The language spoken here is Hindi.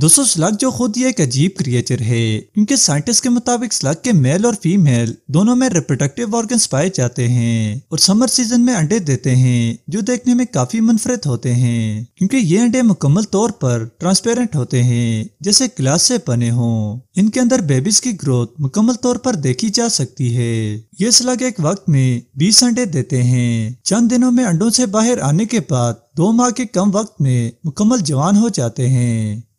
दोस्तों स्लग जो खुद ही एक अजीब क्रिएचर है क्योंकि साइंटिस्ट के मुताबिक स्लग के मेल और फीमेल दोनों में रिप्रोडक्टिव ऑर्गन्स पाए जाते हैं और समर सीजन में अंडे देते हैं जो देखने में काफी मुनफरद होते हैं क्योंकि ये अंडे मुकम्मल तौर पर ट्रांसपेरेंट होते हैं जैसे ग्लास से बने हों इनके अंदर बेबीज की ग्रोथ मुकम्मल तौर पर देखी जा सकती है ये स्लग एक वक्त में बीस अंडे देते हैं चंद दिनों में अंडों से बाहर आने के बाद दो माह के कम वक्त में मुकम्मल जवान हो जाते हैं